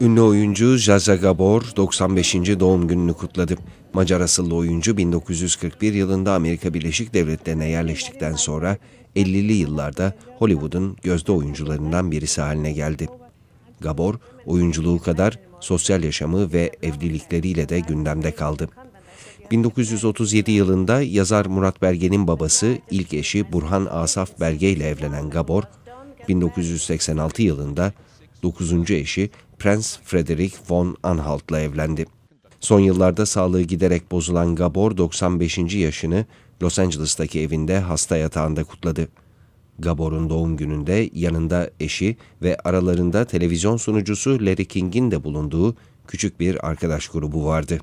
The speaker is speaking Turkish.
Ünlü oyuncu Jaza Gabor 95. doğum gününü kutladı. Macar asıllı oyuncu 1941 yılında Amerika Birleşik Devletleri'ne yerleştikten sonra 50'li yıllarda Hollywood'un gözde oyuncularından birisi haline geldi. Gabor, oyunculuğu kadar sosyal yaşamı ve evlilikleriyle de gündemde kaldı. 1937 yılında yazar Murat Belge'nin babası, ilk eşi Burhan Asaf Belge ile evlenen Gabor, 1986 yılında 9. eşi Prens Frederick von Anhalt'la evlendi. Son yıllarda sağlığı giderek bozulan Gabor 95. yaşını Los Angeles'taki evinde hasta yatağında kutladı. Gabor'un doğum gününde yanında eşi ve aralarında televizyon sunucusu Larry King'in de bulunduğu küçük bir arkadaş grubu vardı.